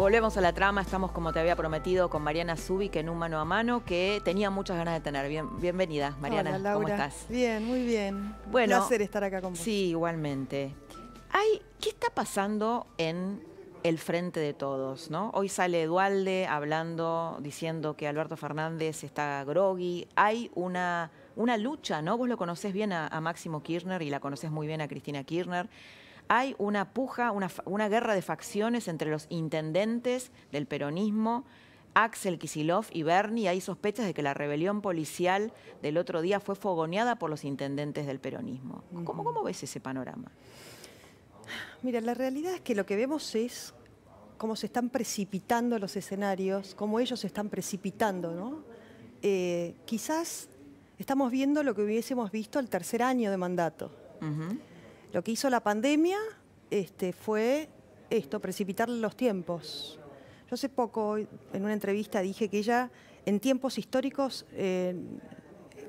Volvemos a la trama, estamos como te había prometido con Mariana Zubik en un mano a mano, que tenía muchas ganas de tener. bienvenida, Mariana, Hola, ¿cómo estás? Bien, muy bien. Bueno, Un placer estar acá con vos. Sí, igualmente. Ay, ¿Qué está pasando en el frente de todos? ¿no? Hoy sale Edualde hablando, diciendo que Alberto Fernández está groggy. Hay una, una lucha, ¿no? Vos lo conocés bien a, Máximo Kirchner y la conoces muy bien a Cristina Kirchner hay una puja, una, guerra de facciones entre los intendentes del peronismo, Axel Kisilov y Bernie, hay sospechas de que la rebelión policial del otro día fue fogoneada por los intendentes del peronismo. ¿Cómo, ves ese panorama? Mira, la realidad es que lo que vemos es cómo se están precipitando los escenarios, cómo ellos se están precipitando, ¿no? Eh, quizás estamos viendo lo que hubiésemos visto al tercer año de mandato. Lo que hizo la pandemia este, fue esto, precipitar los tiempos. Yo hace poco en una entrevista dije que ella en tiempos históricos eh,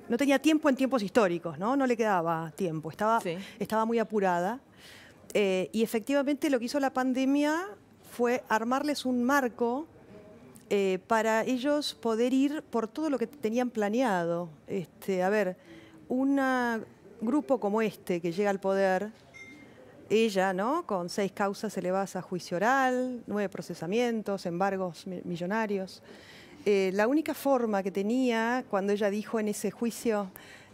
no tenía tiempo en tiempos históricos, ¿no? No le quedaba tiempo, estaba, estaba muy apurada. Eh, y efectivamente lo que hizo la pandemia fue armarles un marco eh, para ellos poder ir por todo lo que tenían planeado. Este, a ver, una grupo como este que llega al poder, ella, ¿no? Con seis causas elevadas a juicio oral, nueve procesamientos, embargos millonarios. Eh, la única forma que tenía cuando ella dijo en ese juicio,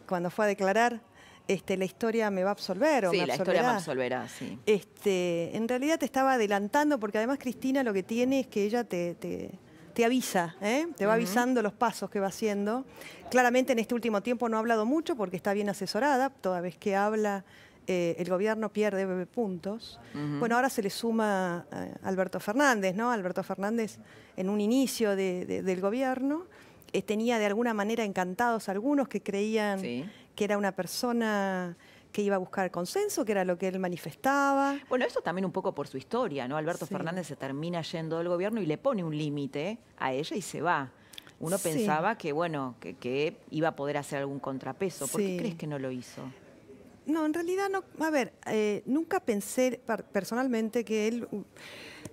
cuando fue a declarar, este, la historia me va a absolver o sí, la historia me absolverá, sí. Este, en realidad te estaba adelantando porque además Cristina lo que tiene es que ella te te avisa, ¿eh? te va avisando los pasos que va haciendo. Claramente en este último tiempo no ha hablado mucho porque está bien asesorada, toda vez que habla eh, el gobierno pierde puntos. Bueno, ahora se le suma eh, Alberto Fernández, ¿no? Alberto Fernández en un inicio del gobierno tenía de alguna manera encantados algunos que creían que era una persona que iba a buscar consenso, que era lo que él manifestaba. Bueno, eso también un poco por su historia, ¿no? Alberto Fernández se termina yendo del gobierno y le pone un límite a ella y se va. Uno pensaba que, bueno, que, iba a poder hacer algún contrapeso. ¿Por qué crees que no lo hizo? No, en realidad no. A ver, eh, nunca pensé personalmente que él.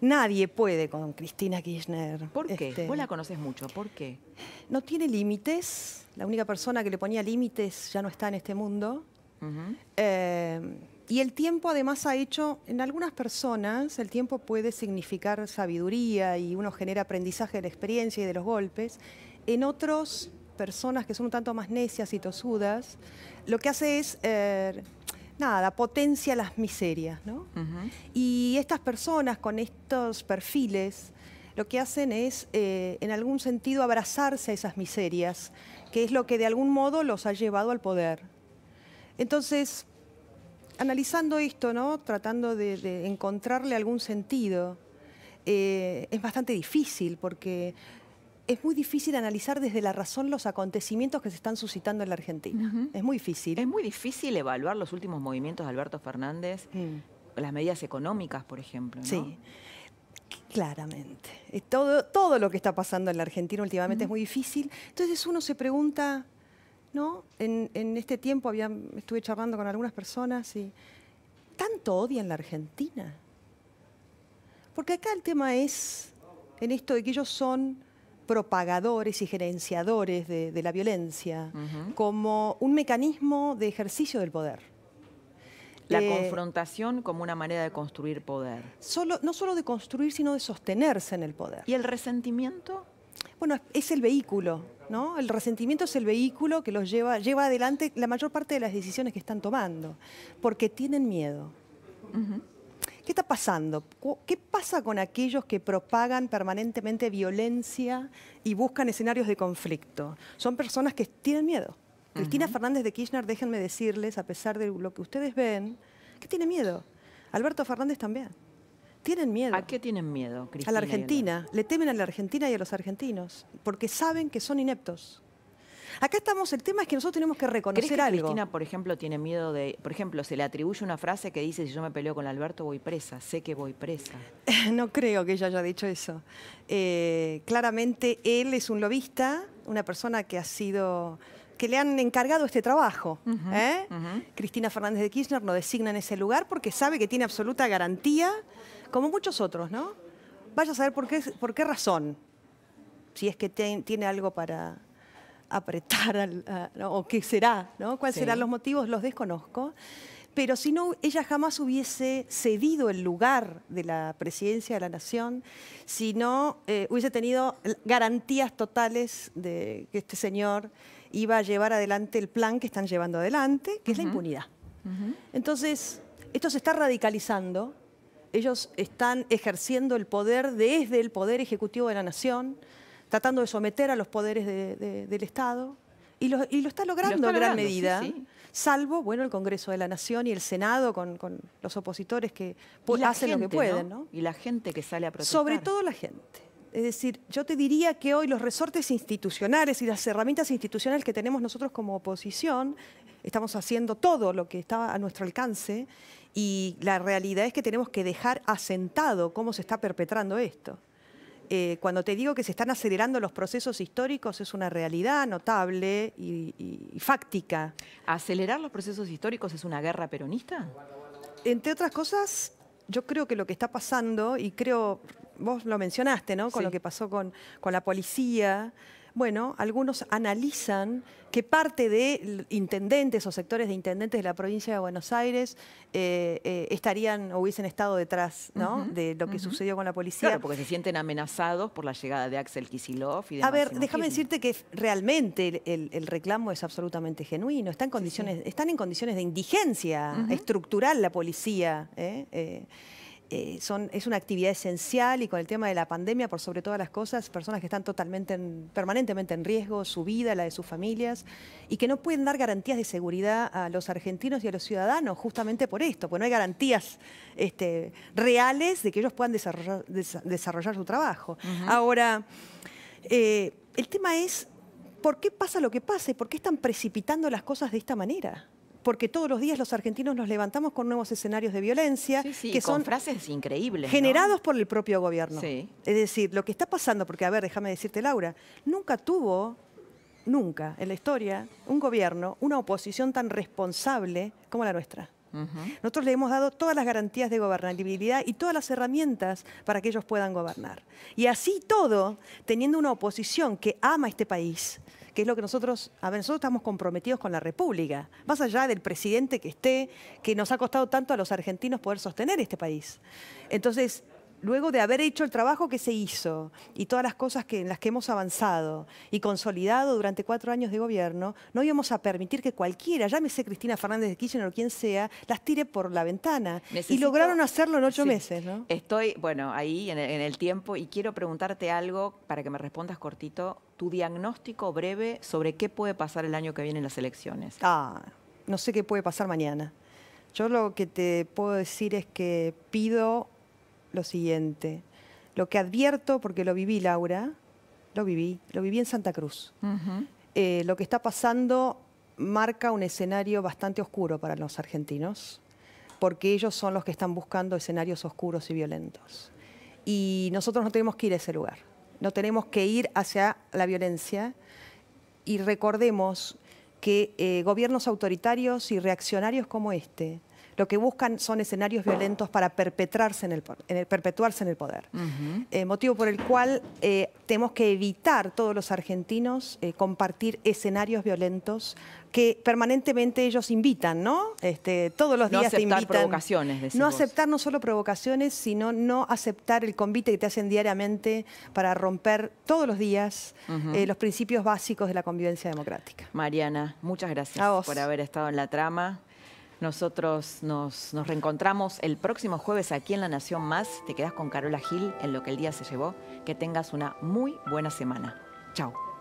Nadie puede con Cristina Kirchner. ¿Por qué? Este, Vos la conoces mucho. ¿Por qué? No tiene límites. La única persona que le ponía límites ya no está en este mundo. Eh, y el tiempo además ha hecho, en algunas personas, el tiempo puede significar sabiduría y uno genera aprendizaje de la experiencia y de los golpes. En otros, personas que son un tanto más necias y tosudas, lo que hace es, eh, nada, potencia las miserias, Y estas personas con estos perfiles, lo que hacen es, eh, en algún sentido, abrazarse a esas miserias, que es lo que de algún modo los ha llevado al poder. Entonces, analizando esto, ¿no? tratando de, encontrarle algún sentido, eh, es bastante difícil porque es muy difícil analizar desde la razón los acontecimientos que se están suscitando en la Argentina. Es muy difícil. Es muy difícil evaluar los últimos movimientos de Alberto Fernández, las medidas económicas, por ejemplo. Sí. Claramente. Eh, todo, todo lo que está pasando en la Argentina últimamente es muy difícil. Entonces uno se pregunta, ¿no? En, este tiempo había, estuve charlando con algunas personas y tanto odian la Argentina. Porque acá el tema es en esto de que ellos son propagadores y gerenciadores de, la violencia como un mecanismo de ejercicio del poder. La eh, confrontación como una manera de construir poder. Solo, no solo de construir, sino de sostenerse en el poder. ¿Y el resentimiento? Bueno, es el vehículo el resentimiento es el vehículo que los lleva, lleva adelante la mayor parte de las decisiones que están tomando, porque tienen miedo. ¿Qué está pasando? ¿Qué pasa con aquellos que propagan permanentemente violencia y buscan escenarios de conflicto? Son personas que tienen miedo. Cristina Fernández de Kirchner, déjenme decirles, a pesar de lo que ustedes ven, que tiene miedo. Alberto Fernández también. Tienen miedo. ¿A qué tienen miedo, Cristina? A la Argentina. Le temen a la Argentina y a los argentinos, porque saben que son ineptos. Acá estamos, el tema es que nosotros tenemos que reconocer ¿Crees algo. Cristina, por ejemplo, tiene miedo de, por ejemplo, se le atribuye una frase que dice, si yo me peleo con Alberto voy presa, sé que voy presa. no creo que ella haya dicho eso. Eh, claramente él es un lobista, una persona que ha sido que le han encargado este trabajo. ¿eh? Cristina Fernández de Kirchner lo designa en ese lugar porque sabe que tiene absoluta garantía como muchos otros, ¿no? Vaya a saber por qué, razón, si es que tiene algo para apretar, o qué será, ¿no? ¿Cuáles serán los motivos? Los desconozco. Pero si no, ella jamás hubiese cedido el lugar de la presidencia de la nación, si no eh, hubiese tenido garantías totales de que este señor iba a llevar adelante el plan que están llevando adelante, que es la impunidad. Entonces, esto se está radicalizando ellos están ejerciendo el poder desde el Poder Ejecutivo de la Nación, tratando de someter a los poderes del Estado, y lo, está logrando en gran medida. Salvo, bueno, el Congreso de la Nación y el Senado con, los opositores que hacen lo que pueden, Y la gente que sale a protestar. Sobre todo la gente. Es decir, yo te diría que hoy los resortes institucionales y las herramientas institucionales que tenemos nosotros como oposición, estamos haciendo todo lo que estaba a nuestro alcance y la realidad es que tenemos que dejar asentado cómo se está perpetrando esto. Eh, cuando te digo que se están acelerando los procesos históricos, es una realidad notable y, fáctica. ¿Acelerar los procesos históricos es una guerra peronista? Entre otras cosas, yo creo que lo que está pasando, y creo, vos lo mencionaste, ¿no? Con lo que pasó con, con la policía, bueno, algunos analizan que parte de intendentes o sectores de intendentes de la provincia de Buenos Aires eh, eh, estarían o hubiesen estado detrás de lo que sucedió con la policía. porque se sienten amenazados por la llegada de Axel Kisilov y demás. A ver, déjame decirte que realmente el, reclamo es absolutamente genuino. Está en condiciones, Están en condiciones de indigencia estructural la policía. ¿eh? eh eh, es una actividad esencial y con el tema de la pandemia, por sobre todas las cosas, personas que están totalmente permanentemente en riesgo, su vida, la de sus familias, y que no pueden dar garantías de seguridad a los argentinos y a los ciudadanos justamente por esto, porque no hay garantías este, reales de que ellos puedan desarrollar, su trabajo. Ahora, eh, el tema es, ¿por qué pasa lo que pasa y por qué están precipitando las cosas de esta manera? porque todos los días los argentinos nos levantamos con nuevos escenarios de violencia que son frases increíbles generados por el propio gobierno. Es decir, lo que está pasando, porque a ver, déjame decirte Laura, nunca tuvo nunca en la historia un gobierno, una oposición tan responsable como la nuestra. Nosotros le hemos dado todas las garantías de gobernabilidad y todas las herramientas para que ellos puedan gobernar. Y así todo, teniendo una oposición que ama este país, que es lo que nosotros, a ver, nosotros estamos comprometidos con la República, más allá del presidente que esté, que nos ha costado tanto a los argentinos poder sostener este país. Entonces, luego de haber hecho el trabajo que se hizo y todas las cosas que, en las que hemos avanzado y consolidado durante cuatro años de gobierno, no íbamos a permitir que cualquiera, llámese Cristina Fernández de Kirchner o quien sea, las tire por la ventana. Y lograron hacerlo en ocho meses, ¿no? Estoy, bueno, ahí en el tiempo y quiero preguntarte algo para que me respondas cortito. Tu diagnóstico breve sobre qué puede pasar el año que viene en las elecciones. Ah, no sé qué puede pasar mañana. Yo lo que te puedo decir es que pido lo siguiente. Lo que advierto, porque lo viví, Laura, lo viví, lo viví en Santa Cruz. Eh, lo que está pasando marca un escenario bastante oscuro para los argentinos, porque ellos son los que están buscando escenarios oscuros y violentos. Y nosotros no tenemos que ir a ese lugar, no tenemos que ir hacia la violencia. Y recordemos que eh, gobiernos autoritarios y reaccionarios como este, lo que buscan son escenarios violentos para perpetrarse en el, en perpetuarse en el poder. Eh, motivo por el cual eh, tenemos que evitar todos los argentinos eh, compartir escenarios violentos que permanentemente ellos invitan, ¿no? Este, todos los días te invitan. No aceptar provocaciones, No aceptar no solo provocaciones, sino no aceptar el convite que te hacen diariamente para romper todos los días los principios básicos de la convivencia democrática. Mariana, muchas gracias por haber estado en la trama. Nosotros nos, reencontramos el próximo jueves aquí en La Nación Más. Te quedas con Carola Gil en lo que el día se llevó. Que tengas una muy buena semana. Chao.